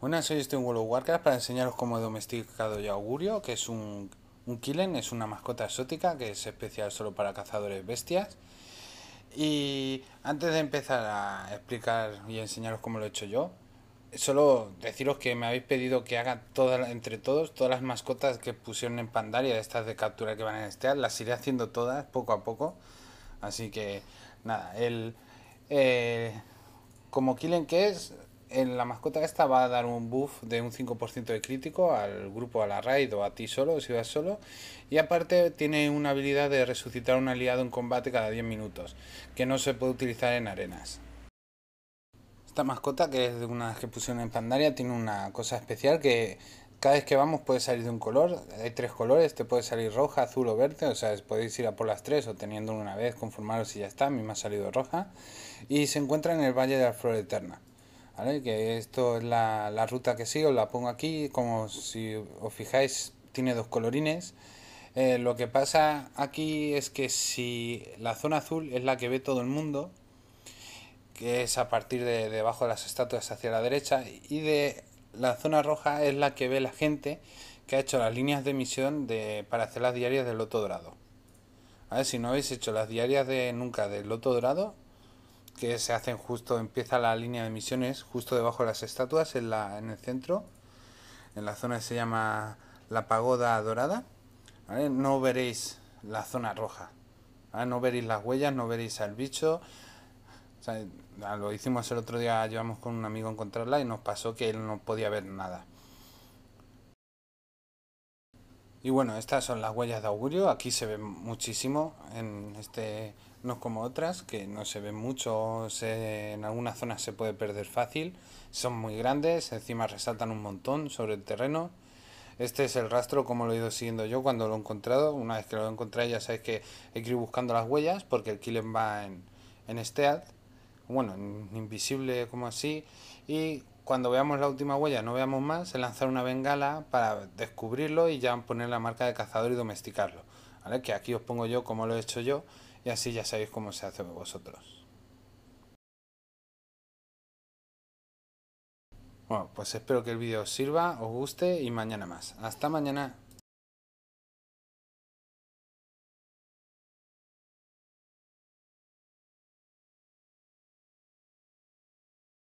Hola, soy estoy World of Warcraft para enseñaros cómo he domesticado ya Augurio, que es un, un Killen, es una mascota exótica que es especial solo para cazadores bestias. Y antes de empezar a explicar y enseñaros cómo lo he hecho yo, solo deciros que me habéis pedido que haga todas, entre todos todas las mascotas que pusieron en Pandaria, estas de captura que van a estear las iré haciendo todas poco a poco. Así que nada, el, eh, como Killen que es, la mascota esta va a dar un buff de un 5% de crítico al grupo, a la raid o a ti solo, si vas solo. Y aparte tiene una habilidad de resucitar un aliado en combate cada 10 minutos, que no se puede utilizar en arenas. Esta mascota, que es de una que pusieron en Pandaria, tiene una cosa especial que cada vez que vamos puede salir de un color, hay tres colores, te puede salir roja, azul o verde, o sea, podéis ir a por las tres o teniendo una vez, conformaros y ya está, a mí me ha salido roja, y se encuentra en el Valle de la Flor Eterna. Que esto es la, ruta que sigo, la pongo aquí, como si os fijáis tiene dos colorines. Eh, lo que pasa aquí es que si la zona azul es la que ve todo el mundo, que es a partir de debajo de las estatuas hacia la derecha, y de la zona roja es la que ve la gente que ha hecho las líneas de emisión de, para hacer las diarias del Loto Dorado. A ver, si no habéis hecho las diarias de nunca del Loto Dorado, que se hacen justo, empieza la línea de misiones justo debajo de las estatuas, en, la, en el centro, en la zona que se llama la pagoda dorada, no veréis la zona roja, no veréis las huellas, no veréis al bicho. lo hicimos el otro día, llevamos con un amigo a encontrarla y nos pasó que él no podía ver nada. Y bueno, estas son las huellas de augurio, aquí se ve muchísimo en este no como otras, que no se ven mucho, en algunas zonas se puede perder fácil, son muy grandes, encima resaltan un montón sobre el terreno. Este es el rastro como lo he ido siguiendo yo cuando lo he encontrado. Una vez que lo he encontrado ya sabéis que he que ir buscando las huellas porque el Killen va en, en stealth, bueno, invisible como así. Y cuando veamos la última huella, no veamos más, se lanzar una bengala para descubrirlo y ya poner la marca de cazador y domesticarlo. ¿Vale? Que aquí os pongo yo como lo he hecho yo y así ya sabéis cómo se hace vosotros. Bueno, pues espero que el vídeo os sirva, os guste y mañana más. Hasta mañana.